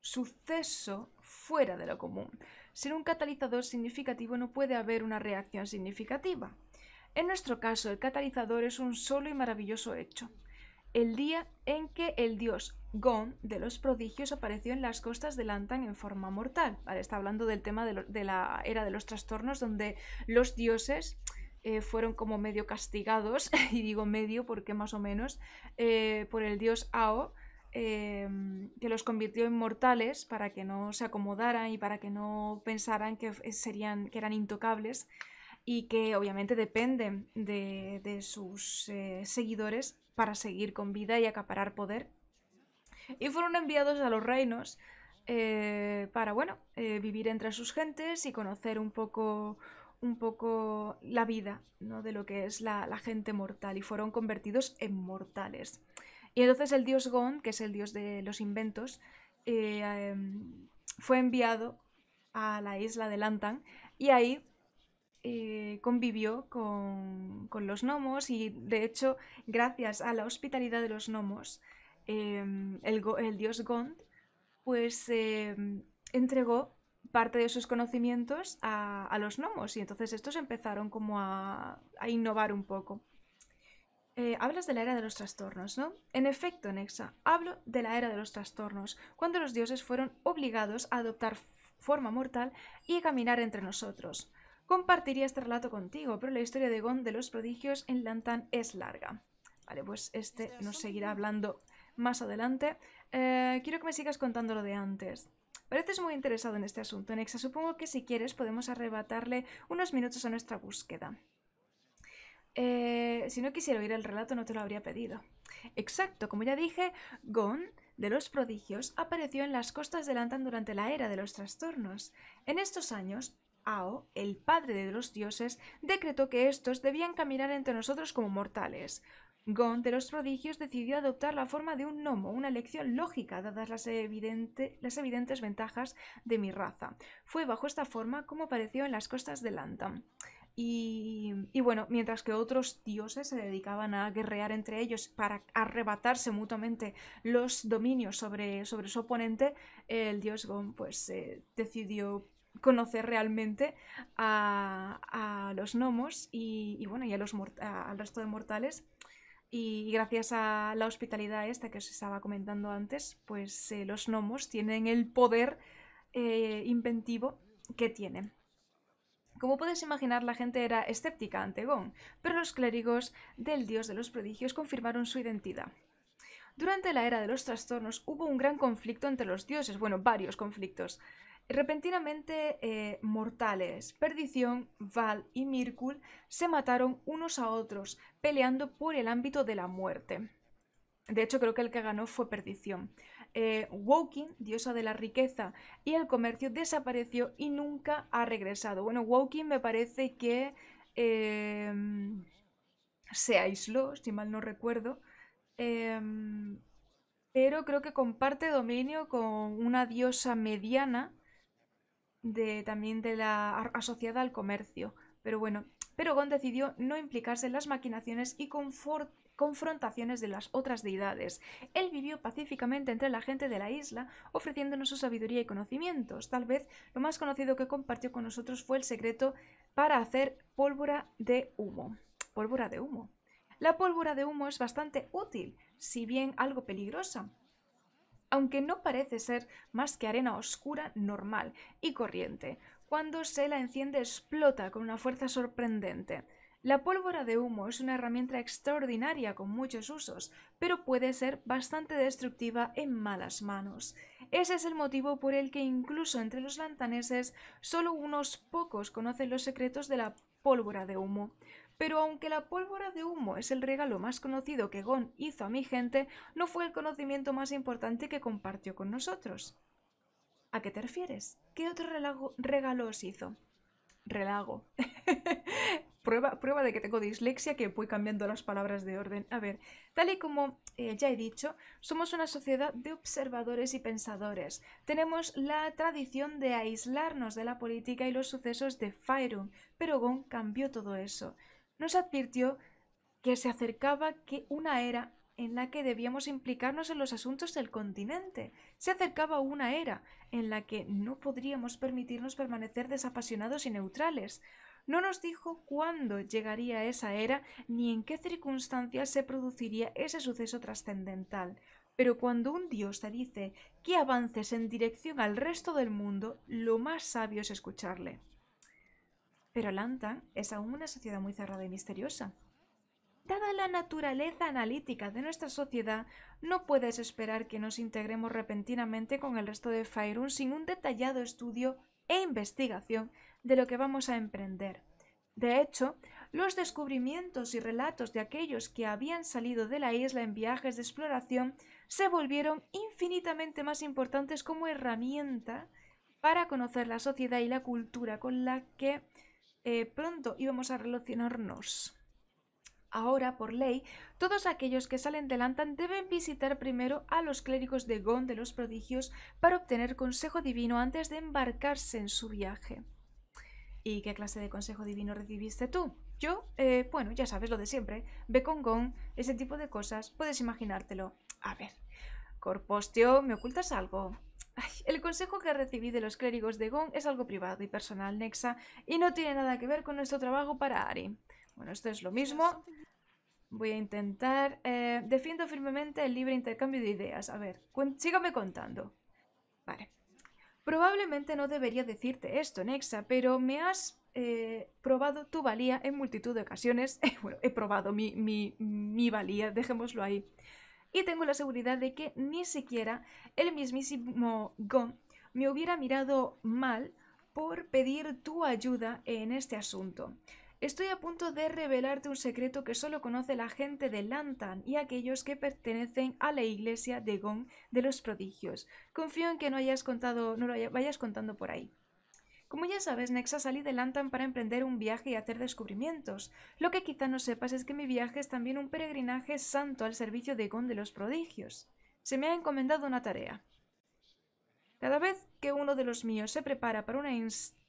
suceso fuera de lo común. Sin un catalizador significativo no puede haber una reacción significativa. En nuestro caso, el catalizador es un solo y maravilloso hecho el día en que el dios Gon de los prodigios apareció en las costas de Lantan en forma mortal. está hablando del tema de, la era de los trastornos, donde los dioses eh, fueron como medio castigados, y digo medio porque más o menos, eh, por el dios Ao, em, que los convirtió en mortales para que no se acomodaran y para que no pensaran que, serían, que eran intocables y que obviamente dependen de, de sus eh, seguidores para seguir con vida y acaparar poder. Y fueron enviados a los reinos eh, para, bueno, eh, vivir entre sus gentes y conocer un poco, un poco la vida, ¿no? De lo que es la, gente mortal y fueron convertidos en mortales. Y entonces el dios Gon, que es el dios de los inventos, eh, em, fue enviado a la isla de Lantan y ahí eh, convivió con, los gnomos y de hecho, gracias a la hospitalidad de los gnomos, em, el, dios Gond pues em, entregó parte de sus conocimientos a, los gnomos y entonces estos empezaron como a, innovar un poco. Eh, hablas de la era de los trastornos, ¿no? En efecto, Nexa, hablo de la era de los trastornos, cuando los dioses fueron obligados a adoptar forma mortal y caminar entre nosotros compartiría este relato contigo, pero la historia de Gon de los prodigios en Lantan es larga. Vale, pues este, este nos seguirá hablando más adelante. Eh, quiero que me sigas contando lo de antes. Pareces muy interesado en este asunto, Nexa. Supongo que si quieres podemos arrebatarle unos minutos a nuestra búsqueda. Eh, si no quisiera oír el relato no te lo habría pedido. Exacto, como ya dije, Gon de los prodigios apareció en las costas de Lantan durante la era de los trastornos. En estos años, Ao, el padre de los dioses, decretó que estos debían caminar entre nosotros como mortales. Gon de los prodigios decidió adoptar la forma de un gnomo, una elección lógica dadas las, evidentes ventajas de mi raza. Fue bajo esta forma como apareció en las costas de Lantam. Y, bueno, mientras que otros dioses se dedicaban a guerrear entre ellos para arrebatarse mutuamente los dominios sobre, su oponente, el dios Gon pues eh, decidió conocer realmente a, los gnomos y, bueno, los, al resto de mortales. Y gracias a la hospitalidad esta que os estaba comentando antes, pues eh, los gnomos tienen el poder eh, inventivo que tienen. Como podéis imaginar, la gente era escéptica ante Gon, pero los clérigos del dios de los prodigios confirmaron su identidad. Durante la era de los trastornos hubo un gran conflicto entre los dioses, bueno, varios conflictos. Repentinamente eh, mortales, Perdición, Val y Mirkul se mataron unos a otros, peleando por el ámbito de la muerte. De hecho, creo que el que ganó fue Perdición. Eh, Woking, diosa de la riqueza y el comercio, desapareció y nunca ha regresado. Bueno, Woking me parece que em, se aisló, si mal no recuerdo. Em, pero creo que comparte dominio con una diosa mediana también de la, asociada al comercio. Pero bueno, Perogón decidió no implicarse en las maquinaciones y confrontaciones de las otras deidades. Él vivió pacíficamente entre la gente de la isla, ofreciéndonos su sabiduría y conocimientos. Tal vez lo más conocido que compartió con nosotros fue el secreto para hacer pólvora de humo. Pólvora de humo. La pólvora de humo es bastante útil, si bien algo peligrosa, aunque no parece ser más que arena oscura normal y corriente. Cuando se la enciende explota con una fuerza sorprendente. La pólvora de humo es una herramienta extraordinaria con muchos usos, pero puede ser bastante destructiva en malas manos. Ese es el motivo por el que incluso entre los lantaneses solo unos pocos conocen los secretos de la pólvora de humo. Pero aunque la pólvora de humo es el regalo más conocido que Gon hizo a mi gente, no fue el conocimiento más importante que compartió con nosotros. ¿A qué te refieres? ¿Qué otro regalo os hizo? Relago. prueba, de que tengo dislexia, que voy cambiando las palabras de orden. A ver, tal y como eh, ya he dicho, somos una sociedad de observadores y pensadores. Tenemos la tradición de aislarnos de la política y los sucesos de Fairum, pero Gon cambió todo eso nos advirtió que se acercaba que una era en la que debíamos implicarnos en los asuntos del continente. Se acercaba una era en la que no podríamos permitirnos permanecer desapasionados y neutrales. No nos dijo cuándo llegaría esa era ni en qué circunstancias se produciría ese suceso trascendental. Pero cuando un dios te dice que avances en dirección al resto del mundo, lo más sabio es escucharle. Pero Lantan es aún una sociedad muy cerrada y misteriosa. Dada la naturaleza analítica de nuestra sociedad, no puedes esperar que nos integremos repentinamente con el resto de Faerun sin un detallado estudio e investigación de lo que vamos a emprender. De hecho, los descubrimientos y relatos de aquellos que habían salido de la isla en viajes de exploración se volvieron infinitamente más importantes como herramienta para conocer la sociedad y la cultura con la que eh, pronto íbamos a relacionarnos. Ahora, por ley, todos aquellos que salen de Lantan deben visitar primero a los clérigos de Gon de los Prodigios para obtener consejo divino antes de embarcarse en su viaje. ¿Y qué clase de consejo divino recibiste tú? Yo, eh, bueno, ya sabes lo de siempre. Ve con Gon, ese tipo de cosas, puedes imaginártelo. A ver, Corpostio, ¿me ocultas algo? el consejo que recibí de los clérigos de Gong es algo privado y personal, Nexa, y no tiene nada que ver con nuestro trabajo para Ari. Bueno, esto es lo mismo. Voy a intentar... Eh, defiendo firmemente el libre intercambio de ideas. A ver, sígame contando. Vale. Probablemente no debería decirte esto, Nexa, pero me has eh, probado tu valía en multitud de ocasiones. bueno, he probado mi, mi, mi valía, dejémoslo ahí y tengo la seguridad de que ni siquiera el mismísimo Gon me hubiera mirado mal por pedir tu ayuda en este asunto. Estoy a punto de revelarte un secreto que solo conoce la gente de Lantan y aquellos que pertenecen a la iglesia de Gong de los prodigios. Confío en que no hayas contado, no lo vayas contando por ahí. Como ya sabes, salí de Lantan para emprender un viaje y hacer descubrimientos. Lo que quizá no sepas es que mi viaje es también un peregrinaje santo al servicio de Gon de los Prodigios. Se me ha encomendado una tarea. Cada vez que uno de los míos se prepara para una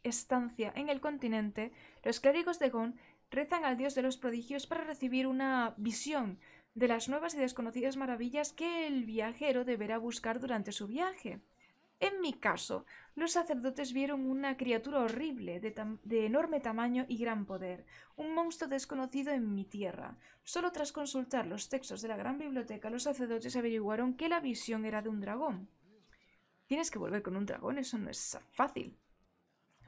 estancia en el continente, los clérigos de Gon rezan al dios de los prodigios para recibir una visión de las nuevas y desconocidas maravillas que el viajero deberá buscar durante su viaje. En mi caso, los sacerdotes vieron una criatura horrible, de, enorme tamaño y gran poder, un monstruo desconocido en mi tierra. Solo tras consultar los textos de la gran biblioteca, los sacerdotes averiguaron que la visión era de un dragón. Tienes que volver con un dragón, eso no es fácil.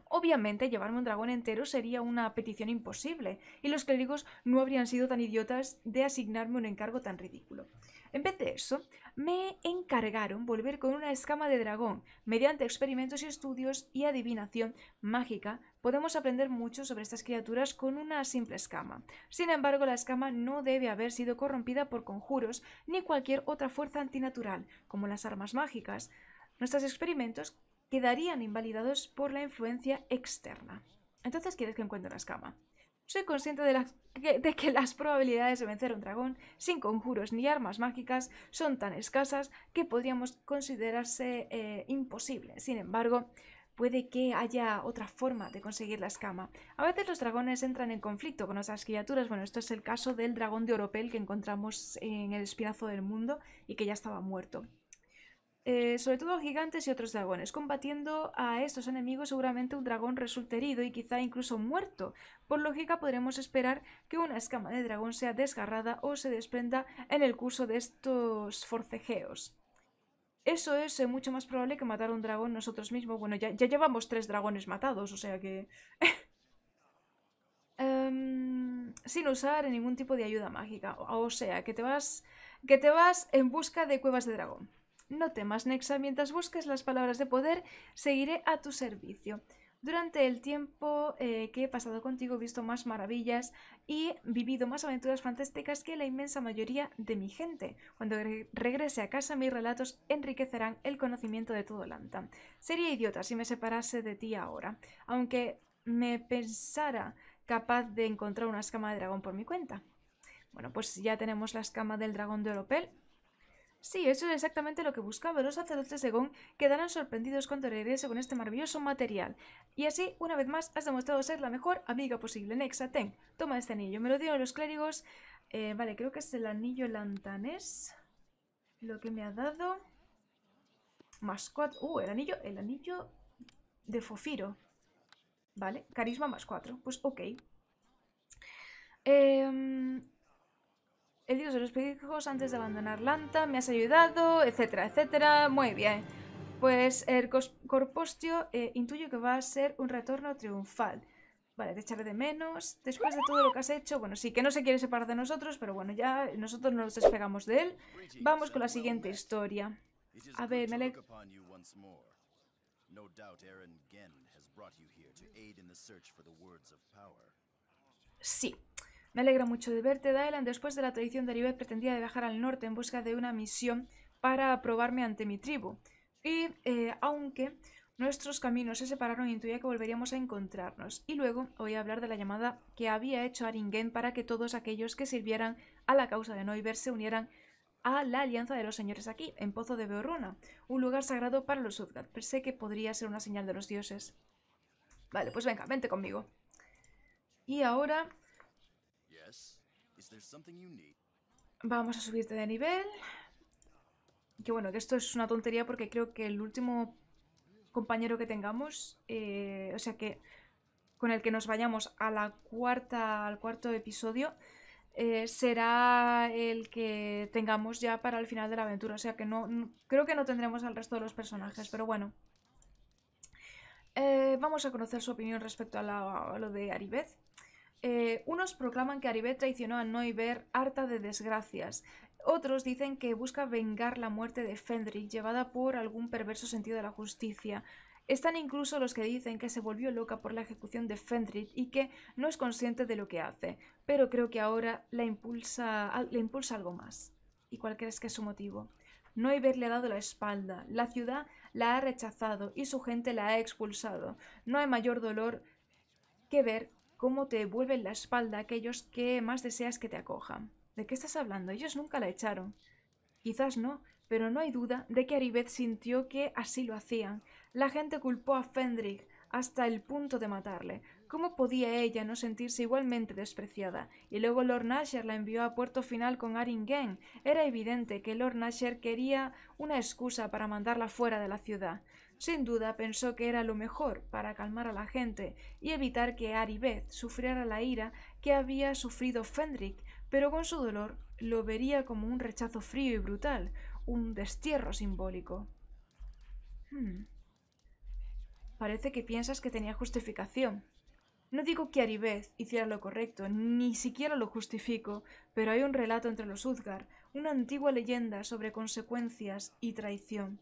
Obviamente, llevarme un dragón entero sería una petición imposible, y los clérigos no habrían sido tan idiotas de asignarme un encargo tan ridículo. En vez de eso, me encargaron volver con una escama de dragón. Mediante experimentos y estudios y adivinación mágica, podemos aprender mucho sobre estas criaturas con una simple escama. Sin embargo, la escama no debe haber sido corrompida por conjuros ni cualquier otra fuerza antinatural, como las armas mágicas. Nuestros experimentos quedarían invalidados por la influencia externa. Entonces, ¿quieres que encuentre la escama? Soy consciente de, que las probabilidades de vencer a un dragón sin conjuros ni armas mágicas son tan escasas que podríamos considerarse eh, imposible. Sin embargo, puede que haya otra forma de conseguir la escama. A veces los dragones entran en conflicto con otras criaturas. Bueno, esto es el caso del dragón de Oropel que encontramos en el espinazo del mundo y que ya estaba muerto. Eh, sobre todo gigantes y otros dragones. Combatiendo a estos enemigos seguramente un dragón resulte herido y quizá incluso muerto. Por lógica podremos esperar que una escama de dragón sea desgarrada o se desprenda en el curso de estos forcejeos. Eso es eh, mucho más probable que matar un dragón nosotros mismos. Bueno, ya, llevamos tres dragones matados, o sea que... Em, sin usar ningún tipo de ayuda mágica. O sea, que te vas, que te vas en busca de cuevas de dragón. No temas, Nexa, mientras busques las palabras de poder, seguiré a tu servicio. Durante el tiempo eh, que he pasado contigo he visto más maravillas y vivido más aventuras fantásticas que la inmensa mayoría de mi gente. Cuando regrese a casa mis relatos enriquecerán el conocimiento de todo Lanta. Sería idiota si me separase de ti ahora, aunque me pensara capaz de encontrar una escama de dragón por mi cuenta. Bueno, pues ya tenemos la escama del dragón de Oropel Sí, eso es exactamente lo que buscaba. Los sacerdotes de Gon quedarán sorprendidos cuando regrese con este maravilloso material. Y así, una vez más, has demostrado ser la mejor amiga posible. Nexa, ten, toma este anillo. Me lo dieron los clérigos. Eh, vale, creo que es el anillo lantanés. Lo que me ha dado... Más cuatro... Uh, el anillo, el anillo de Fofiro. Vale, carisma más cuatro. Pues ok. Eh... El dios de los pellizcos antes de abandonar Lanta, me has ayudado, etcétera, etcétera. Muy bien. Pues el corpostio eh, intuyo que va a ser un retorno triunfal. Vale, te echaré de menos. Después de todo lo que has hecho, bueno, sí que no se quiere separar de nosotros, pero bueno, ya nosotros nos despegamos de él. Vamos con la siguiente historia. A ver, me le... Sí, me alegra mucho de verte, Dylan. Después de la traición de Aribet, pretendía de viajar al norte en busca de una misión para probarme ante mi tribu. Y eh, aunque nuestros caminos se separaron, intuía que volveríamos a encontrarnos. Y luego voy a hablar de la llamada que había hecho Aringen para que todos aquellos que sirvieran a la causa de Noiver se unieran a la Alianza de los Señores aquí, en Pozo de Beoruna. un lugar sagrado para los Uzgat. Pensé que podría ser una señal de los dioses. Vale, pues venga, vente conmigo. Y ahora Vamos a subirte de nivel. Que bueno, que esto es una tontería porque creo que el último compañero que tengamos, eh, o sea que con el que nos vayamos a la cuarta, al cuarto episodio, eh, será el que tengamos ya para el final de la aventura. O sea que no, creo que no tendremos al resto de los personajes, pero bueno. Eh, vamos a conocer su opinión respecto a, lo de Aribez eh, unos proclaman que Aribet traicionó a Noiber harta de desgracias. Otros dicen que busca vengar la muerte de Fendrick, llevada por algún perverso sentido de la justicia. Están incluso los que dicen que se volvió loca por la ejecución de Fendrick y que no es consciente de lo que hace, pero creo que ahora la impulsa, le impulsa algo más. ¿Y cuál crees que es su motivo? Noiber le ha dado la espalda, la ciudad la ha rechazado y su gente la ha expulsado. No hay mayor dolor que ver cómo te vuelven la espalda aquellos que más deseas que te acojan. ¿De qué estás hablando? Ellos nunca la echaron. Quizás no, pero no hay duda de que aribeth sintió que así lo hacían. La gente culpó a Fendrick hasta el punto de matarle. ¿Cómo podía ella no sentirse igualmente despreciada? Y luego Lord Nasher la envió a puerto final con Aringen. Era evidente que Lord Nasher quería una excusa para mandarla fuera de la ciudad. Sin duda pensó que era lo mejor para calmar a la gente y evitar que Aribeth sufriera la ira que había sufrido Fendrick, pero con su dolor lo vería como un rechazo frío y brutal, un destierro simbólico. Hmm. Parece que piensas que tenía justificación. No digo que Aribeth hiciera lo correcto, ni siquiera lo justifico, pero hay un relato entre los Uzgar, una antigua leyenda sobre consecuencias y traición.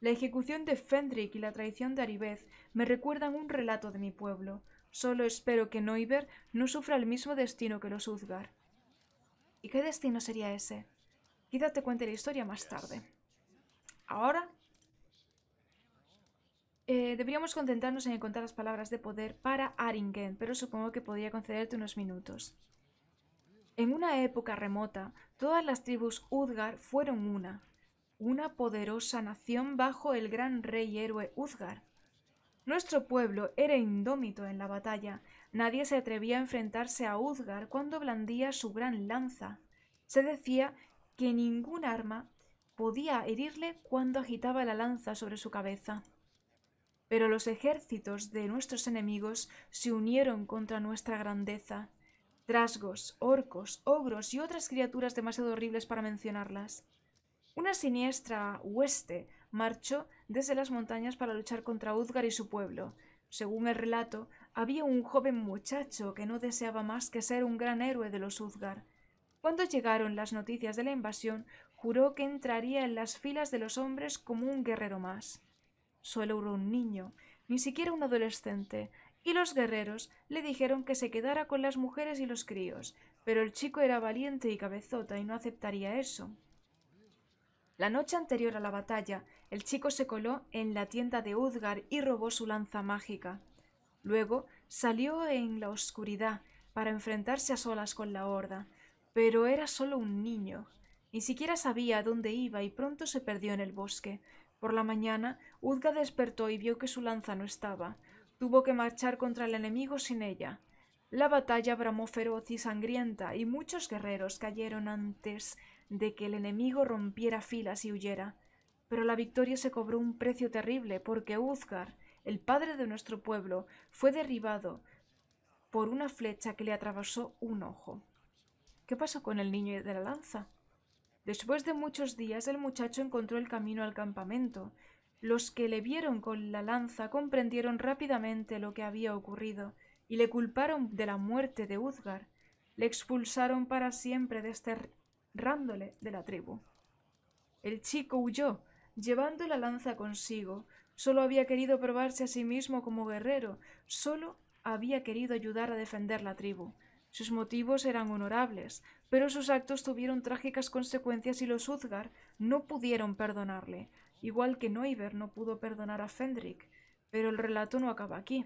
La ejecución de Fendrik y la traición de Aribez me recuerdan un relato de mi pueblo. Solo espero que Noiber no sufra el mismo destino que los Uzgar. ¿Y qué destino sería ese? Quizá te cuente la historia más tarde. Ahora eh, deberíamos contentarnos en encontrar las palabras de poder para Aringen, pero supongo que podría concederte unos minutos. En una época remota, todas las tribus Udgar fueron una una poderosa nación bajo el gran rey héroe Uzgar. Nuestro pueblo era indómito en la batalla. Nadie se atrevía a enfrentarse a Uzgar cuando blandía su gran lanza. Se decía que ningún arma podía herirle cuando agitaba la lanza sobre su cabeza. Pero los ejércitos de nuestros enemigos se unieron contra nuestra grandeza. Trasgos, orcos, ogros y otras criaturas demasiado horribles para mencionarlas. Una siniestra hueste marchó desde las montañas para luchar contra Uzgar y su pueblo. Según el relato, había un joven muchacho que no deseaba más que ser un gran héroe de los Uzgar. Cuando llegaron las noticias de la invasión, juró que entraría en las filas de los hombres como un guerrero más. Solo era un niño, ni siquiera un adolescente, y los guerreros le dijeron que se quedara con las mujeres y los críos, pero el chico era valiente y cabezota y no aceptaría eso. La noche anterior a la batalla, el chico se coló en la tienda de Udgar y robó su lanza mágica. Luego salió en la oscuridad para enfrentarse a solas con la horda, pero era solo un niño. Ni siquiera sabía dónde iba y pronto se perdió en el bosque. Por la mañana, Udgar despertó y vio que su lanza no estaba. Tuvo que marchar contra el enemigo sin ella. La batalla bramó feroz y sangrienta, y muchos guerreros cayeron antes de que el enemigo rompiera filas y huyera. Pero la victoria se cobró un precio terrible porque Uzgar, el padre de nuestro pueblo, fue derribado por una flecha que le atravesó un ojo. ¿Qué pasó con el niño de la lanza? Después de muchos días el muchacho encontró el camino al campamento. Los que le vieron con la lanza comprendieron rápidamente lo que había ocurrido y le culparon de la muerte de Uzgar. Le expulsaron para siempre de este Rándole de la tribu. El chico huyó, llevando la lanza consigo. Solo había querido probarse a sí mismo como guerrero, solo había querido ayudar a defender la tribu. Sus motivos eran honorables, pero sus actos tuvieron trágicas consecuencias y los Uzgar no pudieron perdonarle, igual que Neuber no pudo perdonar a Fendrick. Pero el relato no acaba aquí.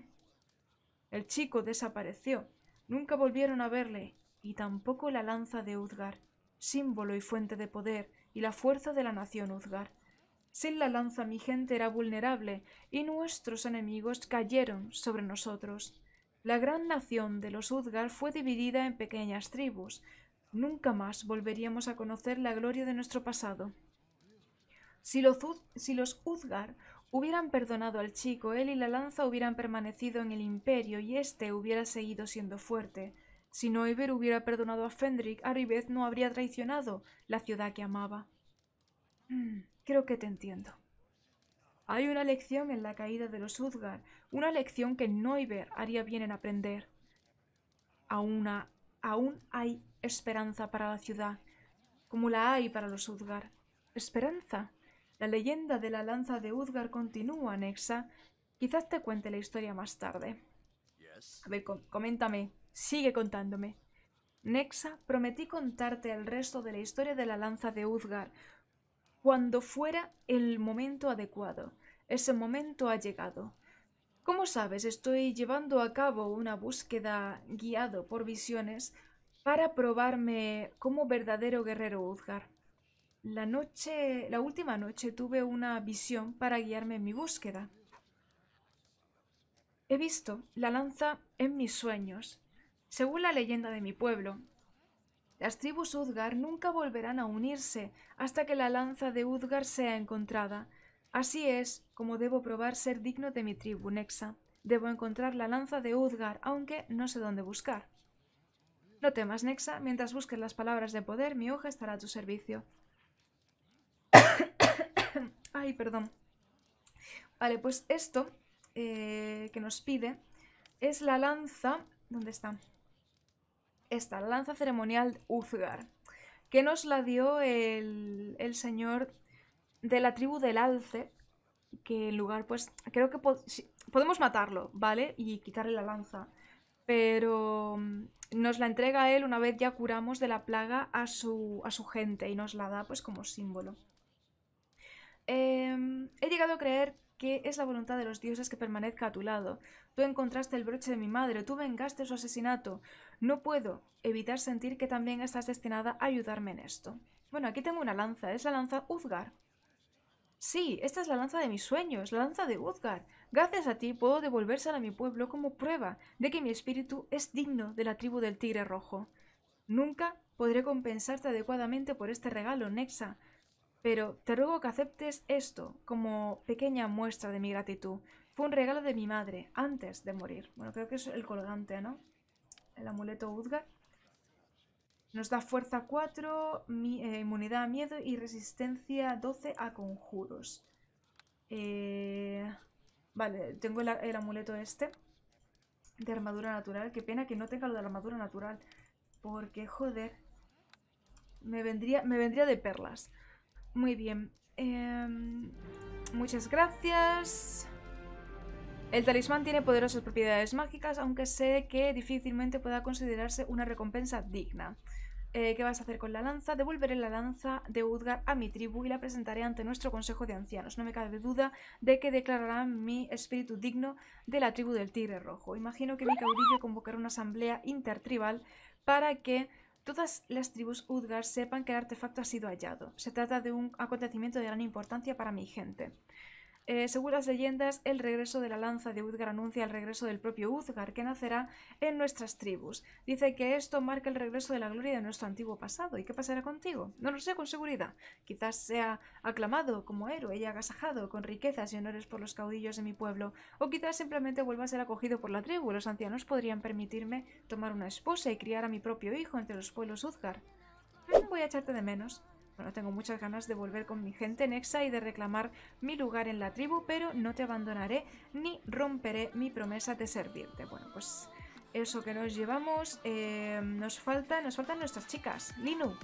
El chico desapareció, nunca volvieron a verle, y tampoco la lanza de Uzgar símbolo y fuente de poder y la fuerza de la nación Uzgar. Sin la lanza mi gente era vulnerable y nuestros enemigos cayeron sobre nosotros. La gran nación de los Uzgar fue dividida en pequeñas tribus. Nunca más volveríamos a conocer la gloria de nuestro pasado. Si los, Uzgar hubieran perdonado al chico, él y la lanza hubieran permanecido en el imperio y éste hubiera seguido siendo fuerte. Si no hubiera perdonado a Fendrick, Aribez no habría traicionado la ciudad que amaba. Mm, creo que te entiendo. Hay una lección en la caída de los Udgar. una lección que Noiber haría bien en aprender. Aún, aún hay esperanza para la ciudad, como la hay para los Udgar. ¿Esperanza? La leyenda de la lanza de Udgar continúa, Nexa. Quizás te cuente la historia más tarde. A ver, coméntame, Sigue contándome. Nexa, prometí contarte el resto de la historia de la lanza de Uzgar cuando fuera el momento adecuado. Ese momento ha llegado. Como sabes, estoy llevando a cabo una búsqueda guiado por visiones para probarme como verdadero guerrero Uzgar. La noche, la última noche tuve una visión para guiarme en mi búsqueda. He visto la lanza en mis sueños según la leyenda de mi pueblo, las tribus Udgar nunca volverán a unirse hasta que la lanza de Udgar sea encontrada. Así es como debo probar ser digno de mi tribu Nexa. Debo encontrar la lanza de Udgar, aunque no sé dónde buscar. No temas, Nexa, mientras busques las palabras de poder, mi hoja estará a tu servicio. Ay, perdón. Vale, pues esto eh, que nos pide es la lanza... ¿Dónde está? esta lanza ceremonial Uzgar, que nos la dio el, el señor de la tribu del Alce, que en lugar, pues, creo que podemos matarlo, ¿vale? Y quitarle la lanza. Pero mm, nos la entrega él una vez ya curamos de la plaga a su, a su gente y nos la da, pues, como símbolo. Em, he llegado a creer que es la voluntad de los dioses que permanezca a tu lado. Tú encontraste el broche de mi madre, tú vengaste su asesinato. No puedo evitar sentir que también estás destinada a ayudarme en esto. Bueno, aquí tengo una lanza, es la lanza Uzgar. Sí, esta es la lanza de mis sueños, la lanza de Uzgar. Gracias a ti puedo devolvérsela a mi pueblo como prueba de que mi espíritu es digno de la tribu del tigre rojo. Nunca podré compensarte adecuadamente por este regalo, Nexa, pero te ruego que aceptes esto como pequeña muestra de mi gratitud. Fue un regalo de mi madre antes de morir. Bueno, creo que es el colgante, ¿no? el amuleto Udgar. Nos da fuerza 4, eh, inmunidad a miedo y resistencia 12 a conjuros. Eh, vale, tengo el, amuleto este de armadura natural. Qué pena que no tenga lo de la armadura natural. Porque, joder, me vendría, me vendría de perlas. Muy bien. Em, muchas gracias. El talismán tiene poderosas propiedades mágicas, aunque sé que difícilmente pueda considerarse una recompensa digna. Eh, ¿Qué vas a hacer con la lanza? Devolveré la lanza de Udgar a mi tribu y la presentaré ante nuestro consejo de ancianos. No me cabe duda de que declararán mi espíritu digno de la tribu del Tigre Rojo. Imagino que mi caudillo convocará una asamblea intertribal para que todas las tribus Udgar sepan que el artefacto ha sido hallado. Se trata de un acontecimiento de gran importancia para mi gente. Eh, según las leyendas, el regreso de la lanza de Uzgar anuncia el regreso del propio úzgar que nacerá en nuestras tribus. Dice que esto marca el regreso de la gloria de nuestro antiguo pasado. ¿Y qué pasará contigo? No lo sé con seguridad. Quizás sea aclamado como héroe y agasajado con riquezas y honores por los caudillos de mi pueblo, o quizás simplemente vuelva a ser acogido por la tribu. Los ancianos podrían permitirme tomar una esposa y criar a mi propio hijo entre los pueblos uzgar ah, Voy a echarte de menos. Bueno, tengo muchas ganas de volver con mi gente nexa y de reclamar mi lugar en la tribu, pero no te abandonaré ni romperé mi promesa de servirte. Bueno, pues eso que nos llevamos, eh, nos falta, nos faltan nuestras chicas. Linu,